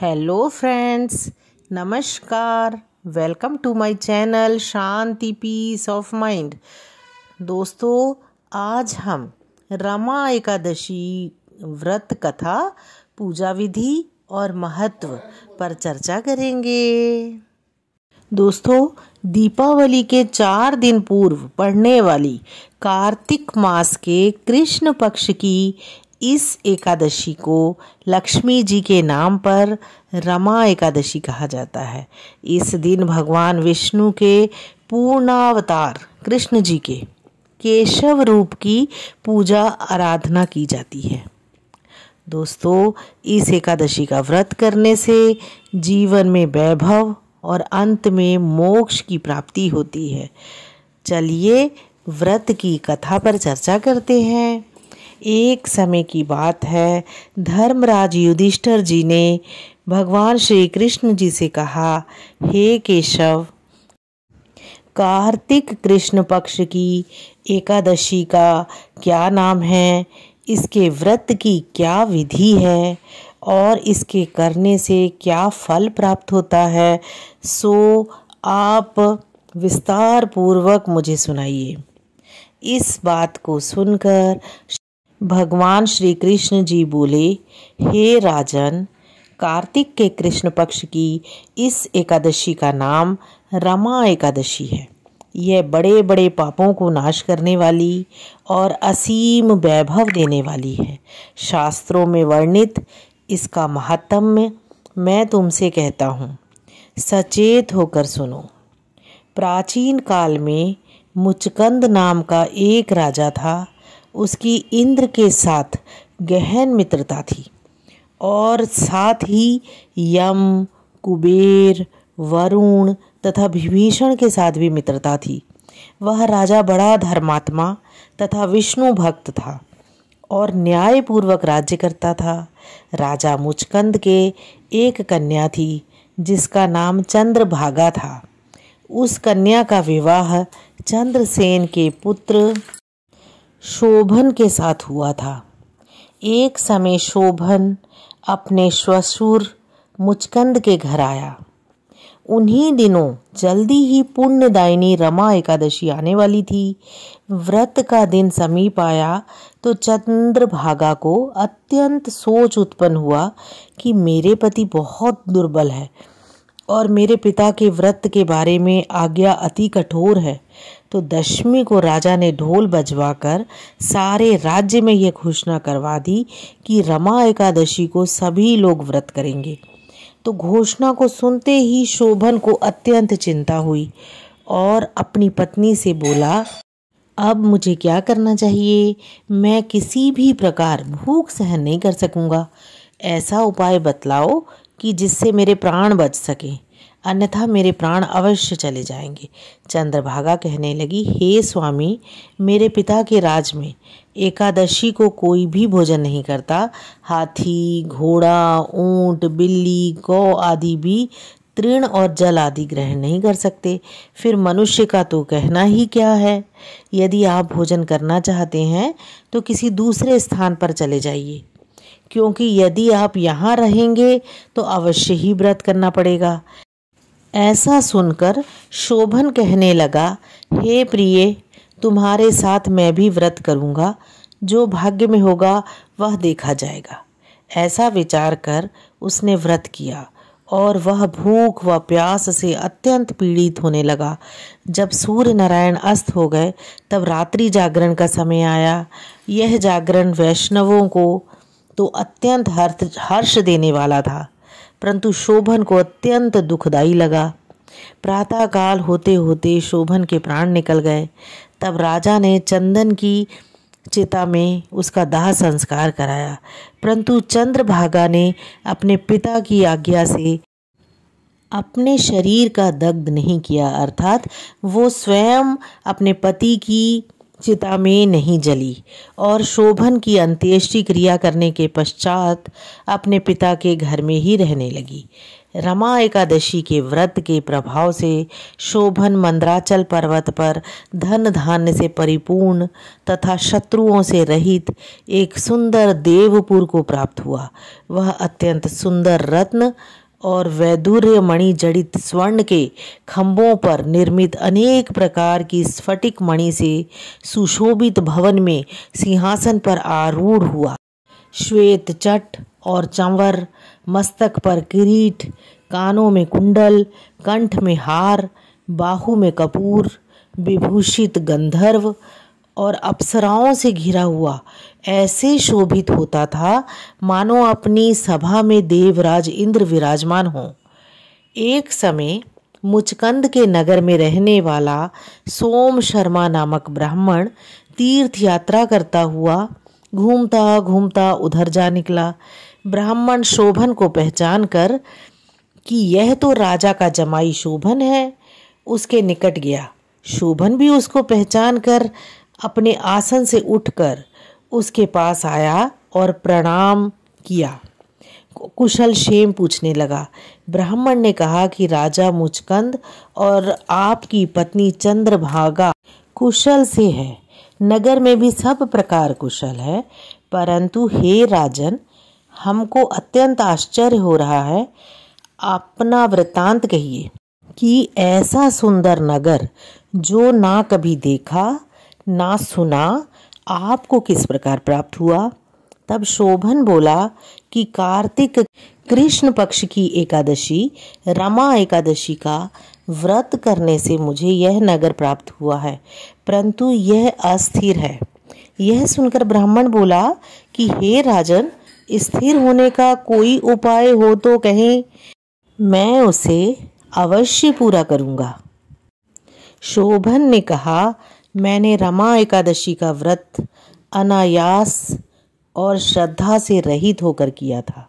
hello friends नमस्कार welcome to my channel Shanti peace of mind दोस्तों आज हम रमा एकादशी व्रत कथा पूजा विधि और महत्व पर चर्चा करेंगे दोस्तों दीपावली के चार दिन पूर्व पढ़ने वाली कार्तिक मास के कृष्ण पक्ष की इस एकादशी को लक्ष्मी जी के नाम पर रमा एकादशी कहा जाता है इस दिन भगवान विष्णु के पूर्णावतार कृष्ण जी के केशव रूप की पूजा आराधना की जाती है दोस्तों इस एकादशी का व्रत करने से जीवन में वैभव और अंत में मोक्ष की प्राप्ति होती है चलिए व्रत की कथा पर चर्चा करते हैं एक समय की बात है धर्मराज युधिष्ठर जी ने भगवान श्री कृष्ण जी से कहा हे केशव कार्तिक कृष्ण पक्ष की एकादशी का क्या नाम है इसके व्रत की क्या विधि है और इसके करने से क्या फल प्राप्त होता है सो आप विस्तार पूर्वक मुझे सुनाइए इस बात को सुनकर भगवान श्री कृष्ण जी बोले हे राजन कार्तिक के कृष्ण पक्ष की इस एकादशी का नाम रमा एकादशी है यह बड़े बड़े पापों को नाश करने वाली और असीम वैभव देने वाली है शास्त्रों में वर्णित इसका महात्म्य मैं तुमसे कहता हूँ सचेत होकर सुनो प्राचीन काल में मुचकंद नाम का एक राजा था उसकी इंद्र के साथ गहन मित्रता थी और साथ ही यम कुबेर वरुण तथा विभीषण के साथ भी मित्रता थी वह राजा बड़ा धर्मात्मा तथा विष्णु भक्त था और न्यायपूर्वक राज्य करता था राजा मुचकंद के एक कन्या थी जिसका नाम चंद्रभागा था उस कन्या का विवाह चंद्रसेन के पुत्र शोभन के साथ हुआ था एक समय शोभन अपने ससुर मुचकंद के घर आया उन्हीं दिनों जल्दी ही पुण्यदायिनी रमा एकादशी आने वाली थी व्रत का दिन समीप आया तो चंद्रभागा को अत्यंत सोच उत्पन्न हुआ कि मेरे पति बहुत दुर्बल है और मेरे पिता के व्रत के बारे में आज्ञा अति कठोर है तो दशमी को राजा ने ढोल बजवाकर सारे राज्य में यह घोषणा करवा दी कि रमा एकादशी को सभी लोग व्रत करेंगे तो घोषणा को सुनते ही शोभन को अत्यंत चिंता हुई और अपनी पत्नी से बोला अब मुझे क्या करना चाहिए मैं किसी भी प्रकार भूख सहन नहीं कर सकूंगा ऐसा उपाय बतलाओ कि जिससे मेरे प्राण बच सके अन्यथा मेरे प्राण अवश्य चले जाएंगे चंद्रभागा कहने लगी हे स्वामी मेरे पिता के राज में एकादशी को कोई भी भोजन नहीं करता हाथी घोड़ा ऊंट बिल्ली गौ आदि भी तृण और जल आदि ग्रहण नहीं कर सकते फिर मनुष्य का तो कहना ही क्या है यदि आप भोजन करना चाहते हैं तो किसी दूसरे स्थान पर चले जाइए क्योंकि यदि आप यहाँ रहेंगे तो अवश्य ही व्रत करना पड़ेगा ऐसा सुनकर शोभन कहने लगा हे प्रिय तुम्हारे साथ मैं भी व्रत करूँगा जो भाग्य में होगा वह देखा जाएगा ऐसा विचार कर उसने व्रत किया और वह भूख व प्यास से अत्यंत पीड़ित होने लगा जब सूर्य नारायण अस्त हो गए तब रात्रि जागरण का समय आया यह जागरण वैष्णवों को तो अत्यंत हर्ष हर्ष देने वाला था परंतु शोभन को अत्यंत दुखदाई लगा प्रातःकाल होते होते शोभन के प्राण निकल गए तब राजा ने चंदन की चिता में उसका दाह संस्कार कराया परंतु चंद्रभागा ने अपने पिता की आज्ञा से अपने शरीर का दग्ध नहीं किया अर्थात वो स्वयं अपने पति की चिता में नहीं जली और शोभन की अंत्येष्टि क्रिया करने के पश्चात अपने पिता के घर में ही रहने लगी रमा एकादशी के व्रत के प्रभाव से शोभन मंद्राचल पर्वत पर धन धान्य से परिपूर्ण तथा शत्रुओं से रहित एक सुंदर देवपुर को प्राप्त हुआ वह अत्यंत सुंदर रत्न और वैदुर्य मणि जड़ित स्वर्ण के खम्भों पर निर्मित अनेक प्रकार की स्फटिक मणि से सुशोभित भवन में सिंहासन पर आरूढ़ हुआ श्वेत चट और चंवर मस्तक पर किरीट कानों में कुंडल कंठ में हार बाहु में कपूर विभूषित गंधर्व और अप्सराओं से घिरा हुआ ऐसे शोभित होता था मानो अपनी सभा में देवराज इंद्र विराजमान हों एक समय मुचकंद के नगर में रहने वाला सोम शर्मा नामक ब्राह्मण तीर्थ यात्रा करता हुआ घूमता घूमता उधर जा निकला ब्राह्मण शोभन को पहचान कर कि यह तो राजा का जमाई शोभन है उसके निकट गया शोभन भी उसको पहचान कर अपने आसन से उठकर उसके पास आया और प्रणाम किया कुशल शेम पूछने लगा ब्राह्मण ने कहा कि राजा मुचकंद और आपकी पत्नी चंद्रभागा कुशल से है नगर में भी सब प्रकार कुशल है परंतु हे राजन हमको अत्यंत आश्चर्य हो रहा है अपना वृतांत कहिए कि ऐसा सुंदर नगर जो ना कभी देखा ना सुना आपको किस प्रकार प्राप्त हुआ तब शोभन बोला कि कार्तिक कृष्ण पक्ष की एकादशी रमा एकादशी का व्रत करने से मुझे यह नगर प्राप्त हुआ है परंतु यह अस्थिर है यह सुनकर ब्राह्मण बोला कि हे राजन स्थिर होने का कोई उपाय हो तो कहें मैं उसे अवश्य पूरा करूंगा शोभन ने कहा मैंने रमा एकादशी का व्रत अनायास और श्रद्धा से रहित होकर किया था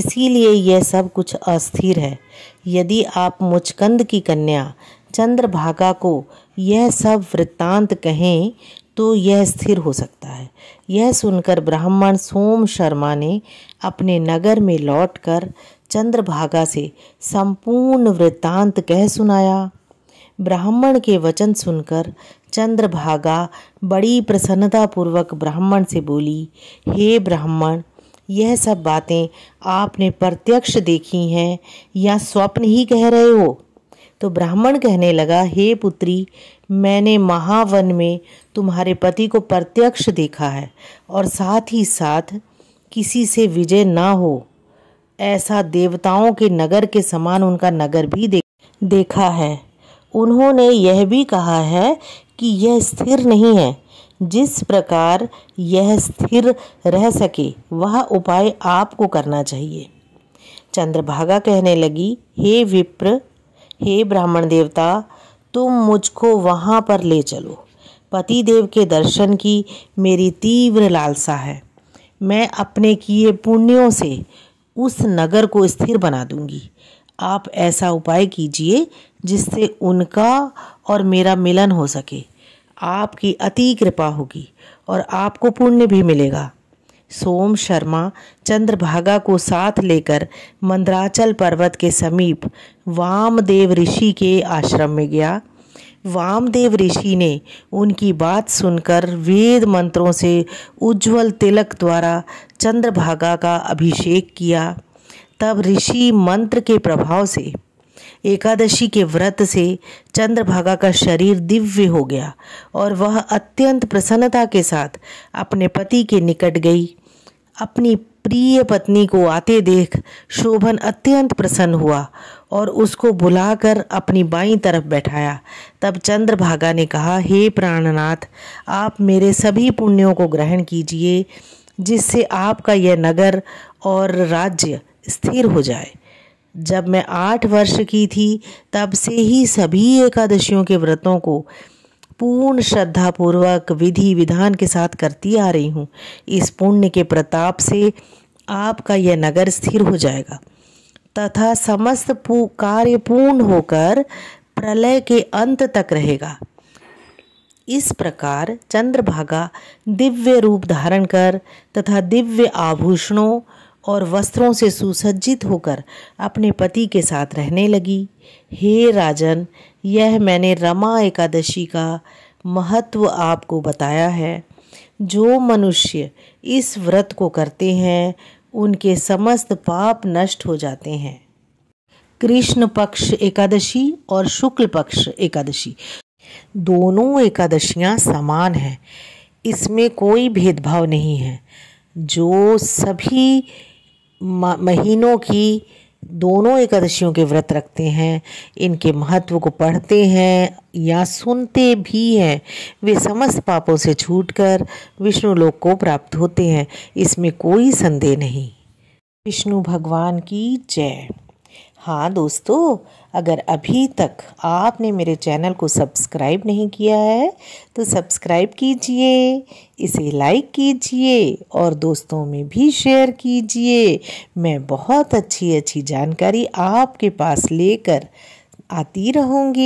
इसीलिए यह सब कुछ अस्थिर है यदि आप मुचकंद की कन्या चंद्रभागा को यह सब वृत्तांत कहें तो यह स्थिर हो सकता है यह सुनकर ब्राह्मण सोम शर्मा ने अपने नगर में लौटकर चंद्रभागा से संपूर्ण वृत्तांत कह सुनाया ब्राह्मण के वचन सुनकर चंद्रभागा बड़ी प्रसन्नतापूर्वक ब्राह्मण से बोली हे ब्राह्मण यह सब बातें आपने प्रत्यक्ष देखी हैं या स्वप्न ही कह रहे हो तो ब्राह्मण कहने लगा हे पुत्री मैंने महावन में तुम्हारे पति को प्रत्यक्ष देखा है और साथ ही साथ किसी से विजय ना हो ऐसा देवताओं के नगर के समान उनका नगर भी देखा है उन्होंने यह भी कहा है कि यह स्थिर नहीं है जिस प्रकार यह स्थिर रह सके वह उपाय आपको करना चाहिए चंद्रभागा कहने लगी हे विप्र हे ब्राह्मण देवता तुम मुझको वहाँ पर ले चलो पति देव के दर्शन की मेरी तीव्र लालसा है मैं अपने किए पुण्यों से उस नगर को स्थिर बना दूंगी आप ऐसा उपाय कीजिए जिससे उनका और मेरा मिलन हो सके आपकी अति कृपा होगी और आपको पुण्य भी मिलेगा सोम शर्मा चंद्रभागा को साथ लेकर मंद्राचल पर्वत के समीप वामदेव ऋषि के आश्रम में गया वामदेव ऋषि ने उनकी बात सुनकर वेद मंत्रों से उज्जवल तिलक द्वारा चंद्रभागा का अभिषेक किया तब ऋषि मंत्र के प्रभाव से एकादशी के व्रत से चंद्रभागा का शरीर दिव्य हो गया और वह अत्यंत प्रसन्नता के साथ अपने पति के निकट गई अपनी प्रिय पत्नी को आते देख शोभन अत्यंत प्रसन्न हुआ और उसको बुलाकर अपनी बाई तरफ बैठाया तब चंद्रभागा ने कहा हे प्राणनाथ आप मेरे सभी पुण्यों को ग्रहण कीजिए जिससे आपका यह नगर और राज्य स्थिर हो जाए जब मैं आठ वर्ष की थी तब से ही सभी एकादशियों के व्रतों को पूर्ण श्रद्धापूर्वक विधि विधान के साथ करती आ रही हूँ इस पुण्य के प्रताप से आपका यह नगर स्थिर हो जाएगा तथा समस्त कार्य पूर्ण होकर प्रलय के अंत तक रहेगा इस प्रकार चंद्रभागा दिव्य रूप धारण कर तथा दिव्य आभूषणों और वस्त्रों से सुसज्जित होकर अपने पति के साथ रहने लगी हे राजन यह मैंने रमा एकादशी का महत्व आपको बताया है जो मनुष्य इस व्रत को करते हैं उनके समस्त पाप नष्ट हो जाते हैं कृष्ण पक्ष एकादशी और शुक्ल पक्ष एकादशी दोनों एकादशियां समान हैं इसमें कोई भेदभाव नहीं है जो सभी महीनों की दोनों एकादशियों के व्रत रखते हैं इनके महत्व को पढ़ते हैं या सुनते भी हैं वे समस्त पापों से छूटकर विष्णु लोक को प्राप्त होते हैं इसमें कोई संदेह नहीं विष्णु भगवान की जय हाँ दोस्तों अगर अभी तक आपने मेरे चैनल को सब्सक्राइब नहीं किया है तो सब्सक्राइब कीजिए इसे लाइक कीजिए और दोस्तों में भी शेयर कीजिए मैं बहुत अच्छी अच्छी जानकारी आपके पास लेकर आती रहूँगी